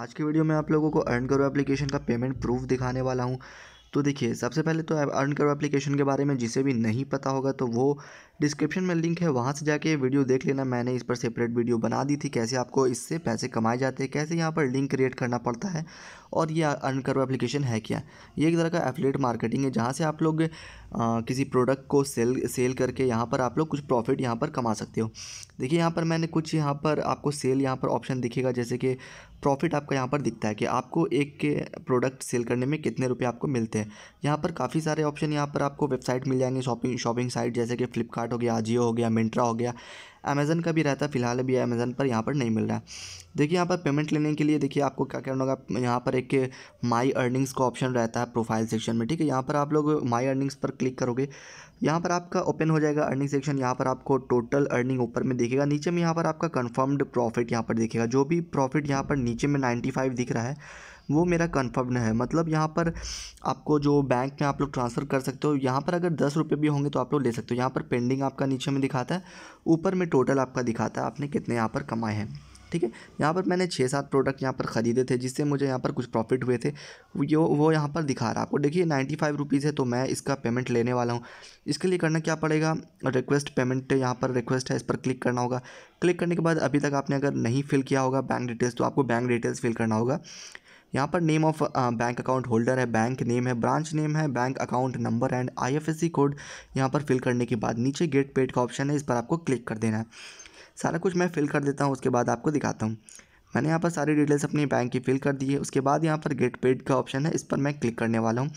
आज के वीडियो में आप लोगों को अर्न करो एप्लीकेशन का पेमेंट प्रूफ दिखाने वाला हूँ तो देखिए सबसे पहले तो अर्न करो एप्लीकेशन के बारे में जिसे भी नहीं पता होगा तो वो डिस्क्रिप्शन में लिंक है वहाँ से जाके वीडियो देख लेना मैंने इस पर सेपरेट वीडियो बना दी थी कैसे आपको इससे पैसे कमाए जाते हैं कैसे यहाँ पर लिंक क्रिएट करना पड़ता है और ये करो एप्लीकेशन है क्या ये एक तरह का एफिलेट मार्केटिंग है जहाँ से आप लोग आ, किसी प्रोडक्ट को सेल सेल करके यहाँ पर आप लोग कुछ प्रॉफिट यहाँ पर कमा सकते हो देखिए यहाँ पर मैंने कुछ यहाँ पर आपको सेल यहाँ पर ऑप्शन दिखेगा जैसे कि प्रॉफिट आपका यहाँ पर दिखता है कि आपको एक के प्रोडक्ट सेल करने में कितने रुपये आपको मिलते हैं यहाँ पर काफ़ी सारे ऑप्शन यहाँ पर आपको वेबसाइट मिल जाएंगे शॉपिंग शॉपिंग साइट जैसे कि फ्लिपकार्ट हो गया आजियो हो गया मिंट्रा हो गया अमेज़न का भी रहता है फिलहाल अभी अमेज़न पर यहाँ पर नहीं मिल रहा है देखिए यहाँ पर पेमेंट लेने के लिए देखिए आपको क्या करना होगा यहाँ पर एक माई अर्निंग्स का ऑप्शन रहता है प्रोफाइल सेक्शन में ठीक है यहाँ पर आप लोग माई अर्निंग्स पर क्लिक करोगे यहाँ पर आपका ओपन हो जाएगा अर्निंग सेक्शन यहाँ पर आपको टोटल अर्निंग ऊपर में दिखेगा नीचे में यहाँ पर आपका कन्फर्म्ड प्रॉफिट यहाँ पर दिखेगा जो भी प्रॉफिट यहाँ पर नीचे में नाइन्टी फाइव दिख रहा है वो मेरा कन्फर्म है मतलब यहाँ पर आपको जो बैंक में आप लोग ट्रांसफ़र कर सकते हो यहाँ पर अगर दस रुपये भी होंगे तो आप लोग ले सकते हो यहाँ पर पेंडिंग आपका नीचे में दिखाता है ऊपर में टोटल आपका दिखाता है आपने कितने यहाँ पर कमाए हैं ठीक है यहाँ पर मैंने छः सात प्रोडक्ट यहाँ पर ख़रीदे थे जिससे मुझे यहाँ पर कुछ प्रॉफिट हुए थे वो वो यहाँ पर दिखा रहा है आपको देखिए नाइन्टी फाइव रुपीज़ है तो मैं इसका पेमेंट लेने वाला हूँ इसके लिए करना क्या पड़ेगा रिक्वेस्ट पेमेंट यहाँ पर रिक्वेस्ट है इस पर क्लिक करना होगा क्लिक करने के बाद अभी तक आपने अगर नहीं फिल किया होगा बैंक डिटेल्स तो आपको बैंक डिटेल्स फिल करना होगा यहाँ पर name of bank account holder है बैंक नेम है ब्रांच नेम है bank account number and I code यहाँ पर फिल करने के बाद नीचे गेट पेड का ऑप्शन है इस पर आपको क्लिक कर देना है सारा कुछ मैं फिल कर देता हूँ उसके बाद आपको दिखाता हूँ मैंने यहाँ पर सारी डिटेल्स अपनी बैंक की फिल कर दी है उसके बाद यहाँ पर गेट पेड का ऑप्शन है इस पर मैं क्लिक करने वाला हूँ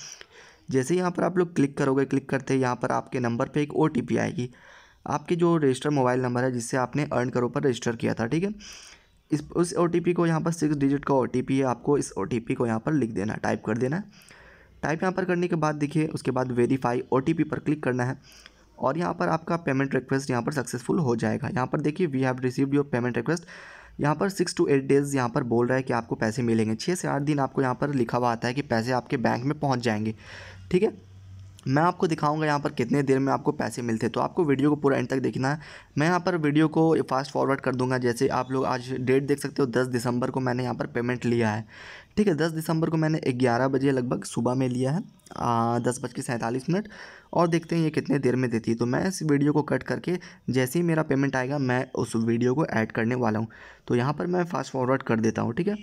जैसे यहाँ पर आप लोग क्लिक करोगे क्लिक करते यहाँ पर आपके नंबर पर एक ओ आएगी आपके जो रजिस्टर मोबाइल नंबर है जिससे आपने अर्न करो पर रजिस्टर किया था ठीक है इस उस ओ को यहाँ पर सिक्स डिजिट का ओ है आपको इस ओ को यहाँ पर लिख देना है टाइप कर देना है टाइप यहाँ पर करने के बाद देखिए उसके बाद वेरीफाई ओ पर क्लिक करना है और यहाँ पर आपका पेमेंट रिक्वेस्ट यहाँ पर सक्सेसफुल हो जाएगा यहाँ पर देखिए we have received your payment request यहाँ पर सिक्स टू एट डेज़ यहाँ पर बोल रहा है कि आपको पैसे मिलेंगे छः से आठ दिन आपको यहाँ पर लिखा हुआ आता है कि पैसे आपके बैंक में पहुँच जाएंगे ठीक है मैं आपको दिखाऊंगा यहाँ पर कितने देर में आपको पैसे मिलते तो आपको वीडियो को पूरा एंड तक देखना है मैं यहाँ पर वीडियो को फास्ट फॉरवर्ड कर दूंगा जैसे आप लोग आज डेट देख सकते हो दस दिसंबर को मैंने यहाँ पर पेमेंट लिया है ठीक है दस दिसंबर को मैंने ग्यारह बजे लगभग सुबह में लिया है दस बज के सैंतालीस मिनट और देखते हैं ये कितने देर में देती है तो मैं इस वीडियो को कट करके जैसे ही मेरा पेमेंट आएगा मैं उस वीडियो को ऐड करने वाला हूँ तो यहाँ पर मैं फास्ट फॉरवर्ड कर देता हूँ ठीक है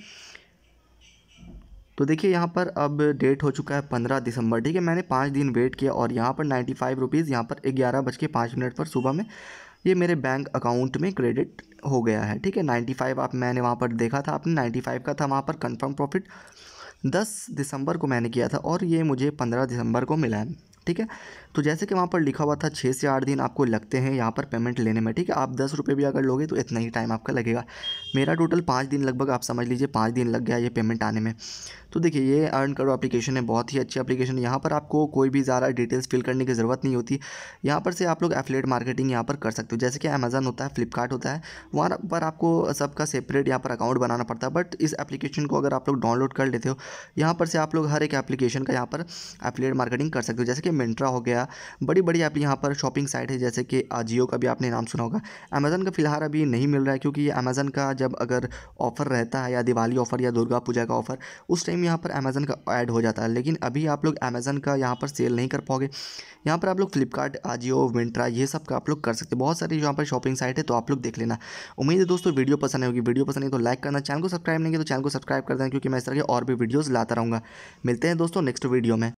तो देखिए यहाँ पर अब डेट हो चुका है पंद्रह दिसंबर ठीक है मैंने पाँच दिन वेट किया और यहाँ पर नाइन्टी फाइव रुपीज़ यहाँ पर ग्यारह बज के पाँच मिनट पर सुबह में ये मेरे बैंक अकाउंट में क्रेडिट हो गया है ठीक है नाइन्टी फाइव आप मैंने वहाँ पर देखा था आपने नाइन्टी फाइव का था वहाँ पर कन्फर्म प्रॉफिट दस दिसंबर को मैंने किया था और ये मुझे पंद्रह दिसंबर को मिला है ठीक है तो जैसे कि वहाँ पर लिखा हुआ था छः से आठ दिन आपको लगते हैं यहाँ पर पेमेंट लेने में ठीक है आप दस रुपये भी अगर लोगे तो इतना ही टाइम आपका लगेगा मेरा टोटल पाँच दिन लगभग आप समझ लीजिए पाँच दिन लग गया ये पेमेंट आने में तो देखिए ये अर्न करो एप्लीकेशन है बहुत ही अच्छी एप्लीकेशन यहाँ पर आपको कोई भी ज़्यादा डिटेल्स फिल करने की ज़रूरत नहीं होती यहाँ पर से आप लोग एफिलेट मार्केटिंग यहाँ पर कर सकते हो जैसे कि अमेज़न होता है फ्लिपकार्ट होता है वहाँ पर आपको सबका सेपरेट यहाँ पर अकाउंट बनाना पड़ता है बट इस एप्लीकेशन को अगर आप लोग डाउनलोड कर लेते हो यहाँ पर से आप लोग हर एक एप्लीकेशन का यहाँ पर एफलेट मार्केटिंग कर सकते हो जैसे कि मिंट्रा हो गया बड़ी बड़ी आप यहाँ पर शॉपिंग साइट है जैसे कि आजियो का भी आपने नाम सुना होगा अमेज़न का फ़िलहाल अभी नहीं मिल रहा है क्योंकि ये अमेज़न का जब अगर ऑफ़र रहता है या दिवाली ऑफ़र या दुर्गा पूजा का ऑफ़र उस टाइम यहाँ पर अमेज़न का ऐड हो जाता है लेकिन अभी आप लोग अमेज़न का यहाँ पर सेल नहीं कर पाओगे यहाँ पर आप लोग फ्लिपकार्ट आजियो मिंट्रा ये सब का आप लोग कर सकते हैं बहुत सारी यहाँ पर शॉपिंग साइट है तो आप लोग देख लेना उम्मीद है दोस्तों वीडियो पसंद होगी वीडियो पसंद है तो लाइक करना चैनल को सब्सक्राइब नहीं किया तो चैनल को सब्सक्राइब कर देना क्योंकि मैं इस तरह के और भी वीडियोज़ लाता रहूँगा मिलते हैं दोस्तों नेक्स्ट वीडियो में